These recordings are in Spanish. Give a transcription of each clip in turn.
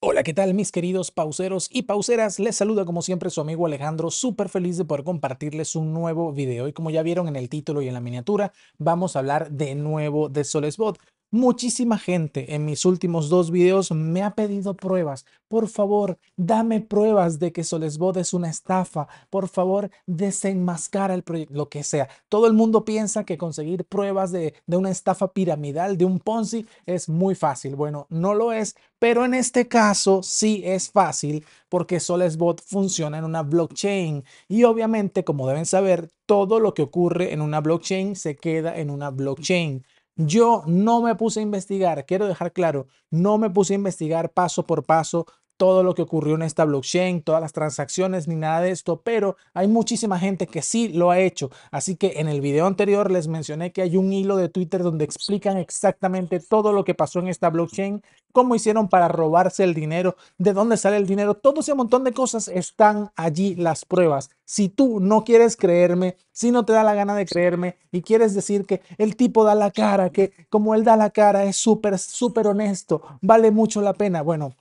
Hola, ¿qué tal mis queridos pauseros y pauseras? Les saluda como siempre su amigo Alejandro, súper feliz de poder compartirles un nuevo video y como ya vieron en el título y en la miniatura, vamos a hablar de nuevo de Solesbot. Muchísima gente en mis últimos dos videos me ha pedido pruebas. Por favor, dame pruebas de que Solesbot es una estafa. Por favor, desenmascara el proyecto, lo que sea. Todo el mundo piensa que conseguir pruebas de, de una estafa piramidal, de un Ponzi, es muy fácil. Bueno, no lo es, pero en este caso sí es fácil porque Solesbot funciona en una blockchain. Y obviamente, como deben saber, todo lo que ocurre en una blockchain se queda en una blockchain. Yo no me puse a investigar, quiero dejar claro, no me puse a investigar paso por paso todo lo que ocurrió en esta blockchain, todas las transacciones ni nada de esto, pero hay muchísima gente que sí lo ha hecho. Así que en el video anterior les mencioné que hay un hilo de Twitter donde explican exactamente todo lo que pasó en esta blockchain, cómo hicieron para robarse el dinero, de dónde sale el dinero, todo ese montón de cosas están allí las pruebas. Si tú no quieres creerme, si no te da la gana de creerme y quieres decir que el tipo da la cara, que como él da la cara es súper, súper honesto, vale mucho la pena, bueno,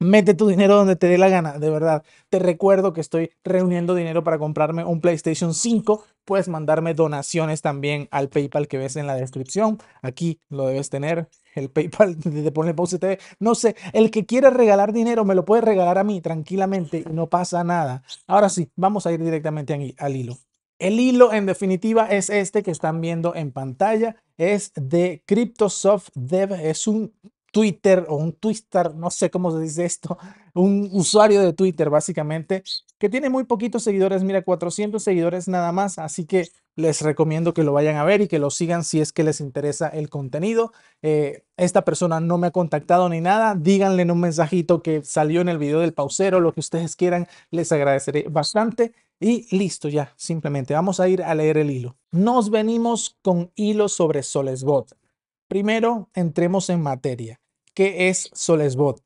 Mete tu dinero donde te dé la gana, de verdad. Te recuerdo que estoy reuniendo dinero para comprarme un PlayStation 5. Puedes mandarme donaciones también al PayPal que ves en la descripción. Aquí lo debes tener. El PayPal de Ponle Pause TV. No sé, el que quiera regalar dinero me lo puede regalar a mí tranquilamente no pasa nada. Ahora sí, vamos a ir directamente al hilo. El hilo, en definitiva, es este que están viendo en pantalla. Es de CryptoSoft Dev. Es un Twitter o un twister no sé cómo se dice esto, un usuario de Twitter básicamente, que tiene muy poquitos seguidores, mira, 400 seguidores nada más, así que les recomiendo que lo vayan a ver y que lo sigan si es que les interesa el contenido. Eh, esta persona no me ha contactado ni nada, díganle en un mensajito que salió en el video del pausero, lo que ustedes quieran, les agradeceré bastante. Y listo ya, simplemente vamos a ir a leer el hilo. Nos venimos con hilo sobre Solesbot. Primero, entremos en materia. ¿Qué es Solesbot?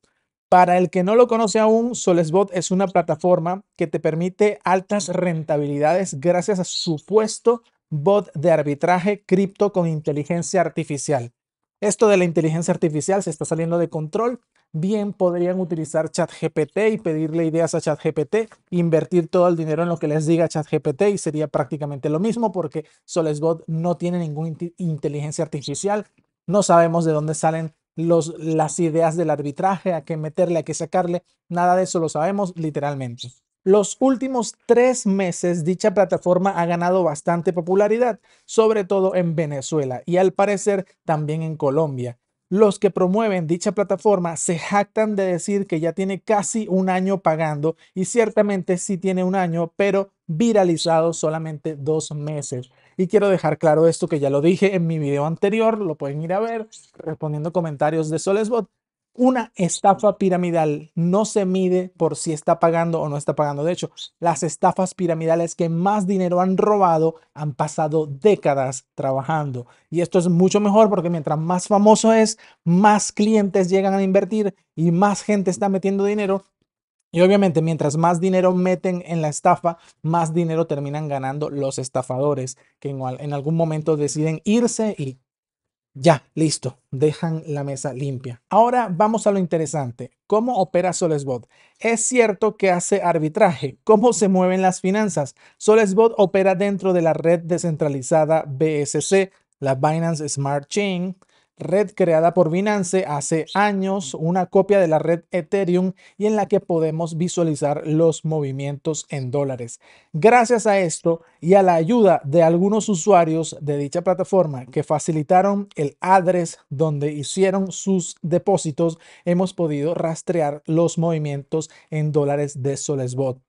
Para el que no lo conoce aún, Solesbot es una plataforma que te permite altas rentabilidades gracias a su puesto bot de arbitraje cripto con inteligencia artificial. Esto de la inteligencia artificial se está saliendo de control. Bien podrían utilizar ChatGPT y pedirle ideas a ChatGPT, invertir todo el dinero en lo que les diga ChatGPT y sería prácticamente lo mismo porque Solesbot no tiene ninguna inteligencia artificial, no sabemos de dónde salen los, las ideas del arbitraje, a qué meterle, a qué sacarle, nada de eso lo sabemos literalmente. Los últimos tres meses dicha plataforma ha ganado bastante popularidad, sobre todo en Venezuela y al parecer también en Colombia. Los que promueven dicha plataforma se jactan de decir que ya tiene casi un año pagando y ciertamente sí tiene un año, pero viralizado solamente dos meses. Y quiero dejar claro esto que ya lo dije en mi video anterior, lo pueden ir a ver, respondiendo comentarios de Solesbot. Una estafa piramidal no se mide por si está pagando o no está pagando. De hecho, las estafas piramidales que más dinero han robado han pasado décadas trabajando. Y esto es mucho mejor porque mientras más famoso es, más clientes llegan a invertir y más gente está metiendo dinero y obviamente, mientras más dinero meten en la estafa, más dinero terminan ganando los estafadores, que en, algún momento deciden irse y ya, listo, dejan la mesa limpia. Ahora vamos a lo interesante. ¿Cómo opera Solesbot? Es cierto que hace arbitraje. ¿Cómo se mueven las finanzas? Solesbot opera dentro de la red descentralizada BSC, la Binance Smart Chain red creada por Binance hace años, una copia de la red Ethereum y en la que podemos visualizar los movimientos en dólares. Gracias a esto y a la ayuda de algunos usuarios de dicha plataforma que facilitaron el address donde hicieron sus depósitos, hemos podido rastrear los movimientos en dólares de Solesbot.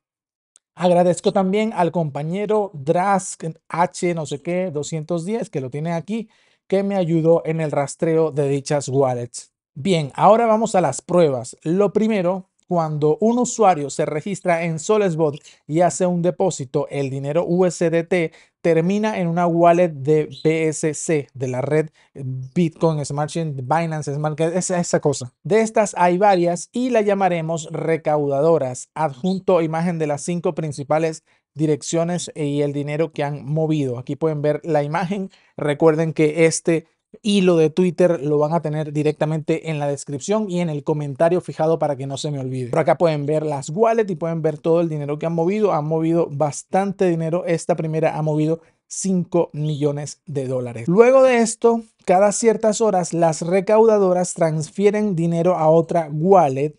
Agradezco también al compañero Drask H, no sé qué, 210, que lo tiene aquí, que me ayudó en el rastreo de dichas wallets. Bien, ahora vamos a las pruebas. Lo primero cuando un usuario se registra en Solesbot y hace un depósito, el dinero USDT termina en una wallet de BSC de la red eh, Bitcoin, Smart Chain, Binance, Smart esa, esa cosa. De estas hay varias y la llamaremos recaudadoras. Adjunto imagen de las cinco principales direcciones y el dinero que han movido. Aquí pueden ver la imagen. Recuerden que este y lo de Twitter lo van a tener directamente en la descripción y en el comentario fijado para que no se me olvide. Por acá pueden ver las wallets y pueden ver todo el dinero que han movido. Han movido bastante dinero. Esta primera ha movido 5 millones de dólares. Luego de esto, cada ciertas horas las recaudadoras transfieren dinero a otra wallet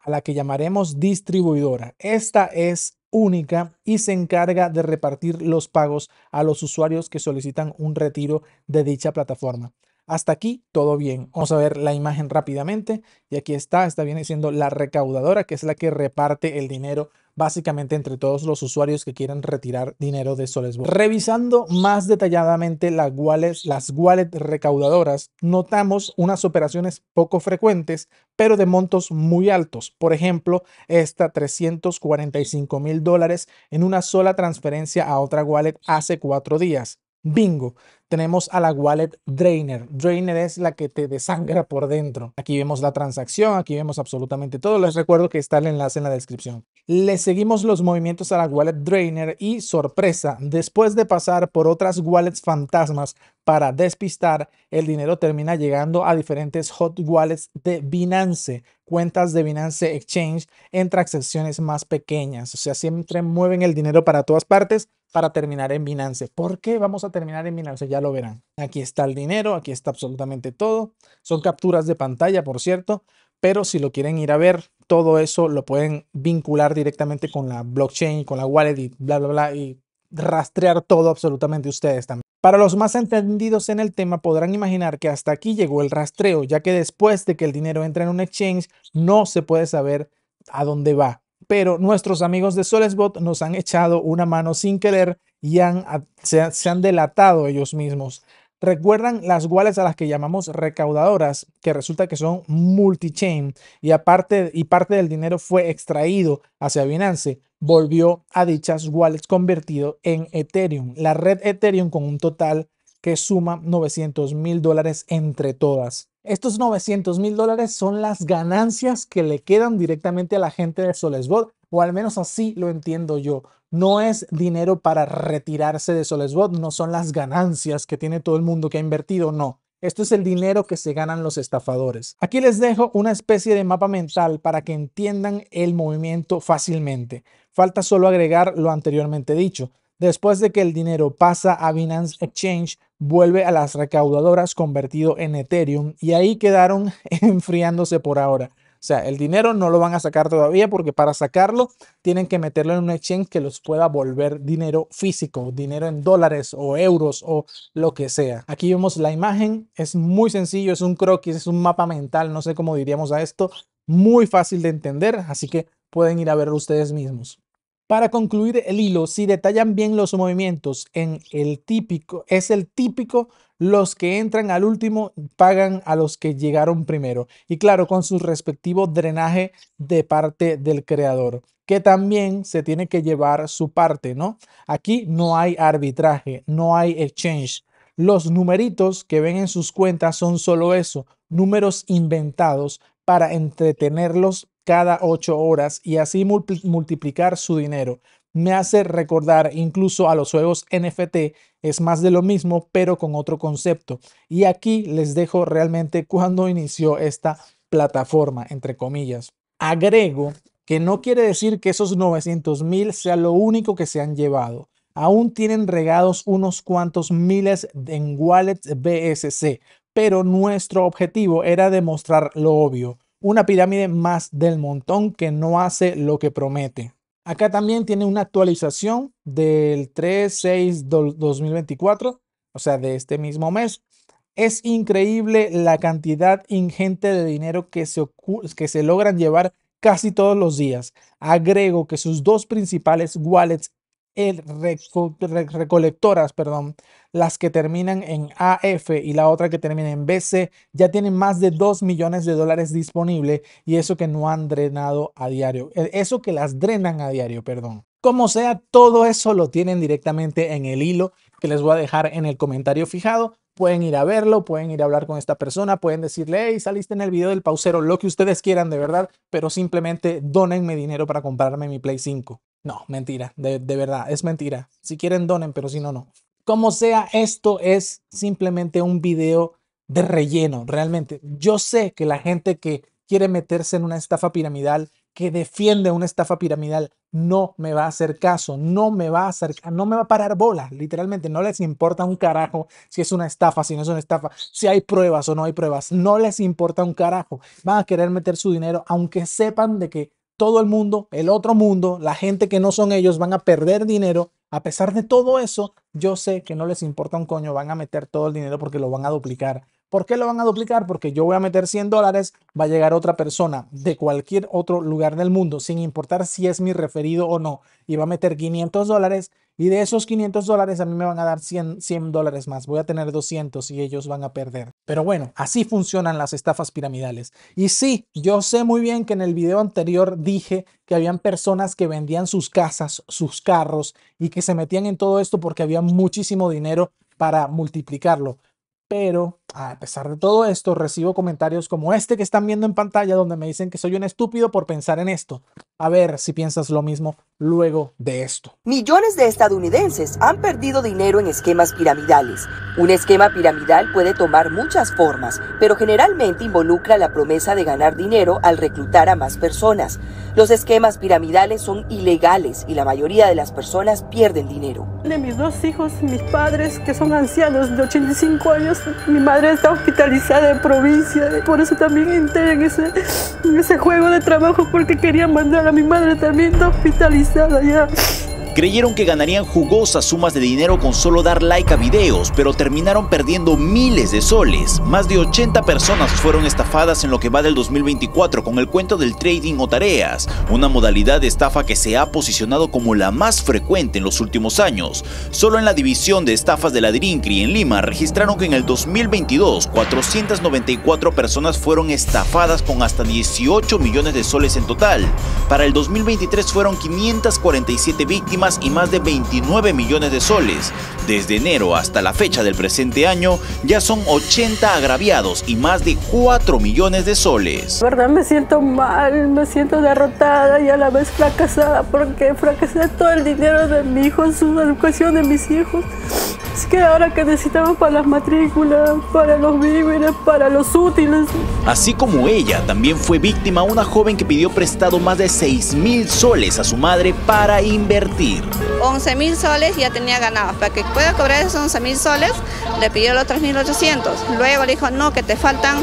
a la que llamaremos distribuidora. Esta es única y se encarga de repartir los pagos a los usuarios que solicitan un retiro de dicha plataforma. Hasta aquí todo bien. Vamos a ver la imagen rápidamente y aquí está, está viene siendo la recaudadora que es la que reparte el dinero básicamente entre todos los usuarios que quieren retirar dinero de Solesbo. Revisando más detalladamente las wallets, las wallet recaudadoras, notamos unas operaciones poco frecuentes, pero de montos muy altos. Por ejemplo, esta 345 mil dólares en una sola transferencia a otra wallet hace cuatro días. Bingo, tenemos a la wallet Drainer. Drainer es la que te desangra por dentro. Aquí vemos la transacción, aquí vemos absolutamente todo. Les recuerdo que está el enlace en la descripción. Le seguimos los movimientos a la wallet Drainer y sorpresa, después de pasar por otras wallets fantasmas para despistar, el dinero termina llegando a diferentes hot wallets de Binance, cuentas de Binance Exchange en transacciones más pequeñas. O sea, siempre mueven el dinero para todas partes para terminar en Binance. ¿Por qué vamos a terminar en Binance? Ya lo verán. Aquí está el dinero, aquí está absolutamente todo. Son capturas de pantalla, por cierto, pero si lo quieren ir a ver, todo eso lo pueden vincular directamente con la blockchain, con la wallet y bla, bla, bla, y rastrear todo absolutamente ustedes también. Para los más entendidos en el tema podrán imaginar que hasta aquí llegó el rastreo, ya que después de que el dinero entra en un exchange no se puede saber a dónde va pero nuestros amigos de Solesbot nos han echado una mano sin querer y se, han delatado ellos mismos. Recuerdan las wallets a las que llamamos recaudadoras, que resulta que son multi-chain y aparte y parte del dinero fue extraído hacia Binance, volvió a dichas wallets convertido en Ethereum, la red Ethereum con un total que suma 900 mil dólares entre todas. Estos 900 mil dólares son las ganancias que le quedan directamente a la gente de Solesbot, o al menos así lo entiendo yo. No es dinero para retirarse de Solesbot, no son las ganancias que tiene todo el mundo que ha invertido, no. Esto es el dinero que se ganan los estafadores. Aquí les dejo una especie de mapa mental para que entiendan el movimiento fácilmente. Falta solo agregar lo anteriormente dicho. Después de que el dinero pasa a Binance Exchange, vuelve a las recaudadoras convertido en Ethereum y ahí quedaron enfriándose por ahora. O sea, el dinero no lo van a sacar todavía porque para sacarlo tienen que meterlo en un exchange que los pueda volver dinero físico, dinero en dólares o euros o lo que sea. Aquí vemos la imagen, es muy sencillo, es un croquis, es un mapa mental, no sé cómo diríamos a esto, muy fácil de entender, así que pueden ir a verlo ustedes mismos. Para concluir el hilo, si detallan bien los movimientos en el típico, es el típico, los que entran al último pagan a los que llegaron primero. Y claro, con su respectivo drenaje de parte del creador, que también se tiene que llevar su parte, ¿no? Aquí no hay arbitraje, no hay exchange. Los numeritos que ven en sus cuentas son solo eso, números inventados para entretenerlos cada ocho horas y así multiplicar su dinero. Me hace recordar incluso a los juegos NFT, es más de lo mismo, pero con otro concepto. Y aquí les dejo realmente cuando inició esta plataforma, entre comillas. Agrego que no quiere decir que esos 900 mil sea lo único que se han llevado. Aún tienen regados unos cuantos miles en wallets BSC, pero nuestro objetivo era demostrar lo obvio una pirámide más del montón que no hace lo que promete. Acá también tiene una actualización del 3 2024 o sea, de este mismo mes. Es increíble la cantidad ingente de dinero que se, que se logran llevar casi todos los días. Agrego que sus dos principales wallets recolectoras, perdón, las que terminan en AF y la otra que termina en BC, ya tienen más de 2 millones de dólares disponibles y eso que no han drenado a diario, e, eso que las drenan a diario, perdón. Como sea, todo eso lo tienen directamente en el hilo que les voy a dejar en el comentario fijado. Pueden ir a verlo, pueden ir a hablar con esta persona, pueden decirle, hey, saliste en el video del pausero, lo que ustedes quieran de verdad, pero simplemente donenme dinero para comprarme mi Play 5. No, mentira, de, verdad, es mentira. Si quieren, donen, pero si no, no. Como sea, esto es simplemente un video de relleno, realmente. Yo sé que la gente que quiere meterse en una estafa piramidal, que defiende una estafa piramidal, no me va a hacer caso, no me va a hacer, no me va a parar bola literalmente, no les importa un carajo si es una estafa, si no es una estafa, si hay pruebas o no hay pruebas, no les importa un carajo, van a querer meter su dinero aunque sepan de que todo el mundo, el otro mundo, la gente que no son ellos van a perder dinero. A pesar de todo eso, yo sé que no les importa un coño, van a meter todo el dinero porque lo van a duplicar, ¿Por qué lo van a duplicar? Porque yo voy a meter 100 dólares, va a llegar otra persona de cualquier otro lugar del mundo, sin importar si es mi referido o no, y va a meter 500 dólares y de esos 500 dólares a mí me van a dar 100, 100 dólares más, voy a tener 200 y ellos van a perder. Pero bueno, así funcionan las estafas piramidales. Y sí, yo sé muy bien que en el video anterior dije que habían personas que vendían sus casas, sus carros y que se metían en todo esto porque había muchísimo dinero para multiplicarlo. Pero a pesar de todo esto, recibo comentarios como este que están viendo en pantalla donde me dicen que soy un estúpido por pensar en esto. A ver si piensas lo mismo luego de esto. Millones de estadounidenses han perdido dinero en esquemas piramidales. Un esquema piramidal puede tomar muchas formas, pero generalmente involucra la promesa de ganar dinero al reclutar a más personas. Los esquemas piramidales son ilegales y la mayoría de las personas pierden dinero. De mis dos hijos, mis padres, que son ancianos de 85 años, mi madre está hospitalizada en provincia, por eso también entré en ese, juego de trabajo porque querían mandar a mi madre también está hospitalizada ya. Creyeron que ganarían jugosas sumas de dinero con solo dar like a videos, pero terminaron perdiendo miles de soles. Más de 80 personas fueron estafadas en lo que va del 2024 con el cuento del trading o tareas, una modalidad de estafa que se ha posicionado como la más frecuente en los últimos años. Solo en la división de estafas de la Dirincri en Lima registraron que en el 2022 494 personas fueron estafadas con hasta 18 millones de soles en total. Para el 2023 fueron 547 víctimas y más de 29 millones de soles. Desde enero hasta la fecha del presente año ya son 80 agraviados y más de 4 millones de soles. La verdad me siento mal, me siento derrotada y a la vez fracasada porque fracasé todo el dinero de mi hijo, su educación de mis hijos que ahora que necesitamos para las matrículas, para los víveres, para los útiles. Así como ella, también fue víctima una joven que pidió prestado más de 6 mil soles a su madre para invertir. 11 mil soles ya tenía ganado. Para que pueda cobrar esos 11 mil soles, le pidió los 3.800. Luego le dijo, no, que te faltan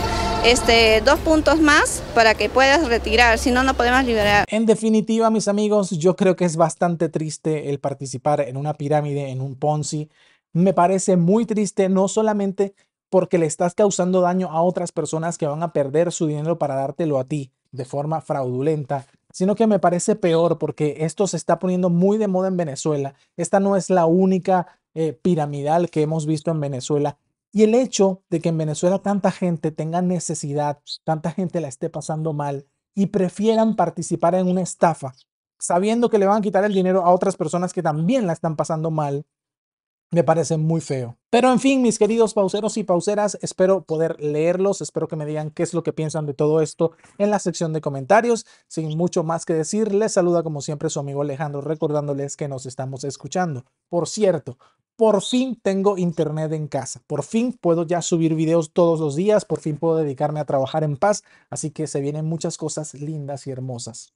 este, dos puntos más para que puedas retirar, si no, no podemos liberar. En definitiva, mis amigos, yo creo que es bastante triste el participar en una pirámide, en un Ponzi, me parece muy triste, no solamente porque le estás causando daño a otras personas que van a perder su dinero para dártelo a ti de forma fraudulenta, sino que me parece peor porque esto se está poniendo muy de moda en Venezuela. Esta no es la única eh, piramidal que hemos visto en Venezuela. Y el hecho de que en Venezuela tanta gente tenga necesidad, tanta gente la esté pasando mal y prefieran participar en una estafa, sabiendo que le van a quitar el dinero a otras personas que también la están pasando mal, me parece muy feo. Pero en fin, mis queridos pauseros y pauseras, espero poder leerlos, espero que me digan qué es lo que piensan de todo esto en la sección de comentarios. Sin mucho más que decir, les saluda como siempre su amigo Alejandro, recordándoles que nos estamos escuchando. Por cierto, por fin tengo internet en casa, por fin puedo ya subir videos todos los días, por fin puedo dedicarme a trabajar en paz, así que se vienen muchas cosas lindas y hermosas.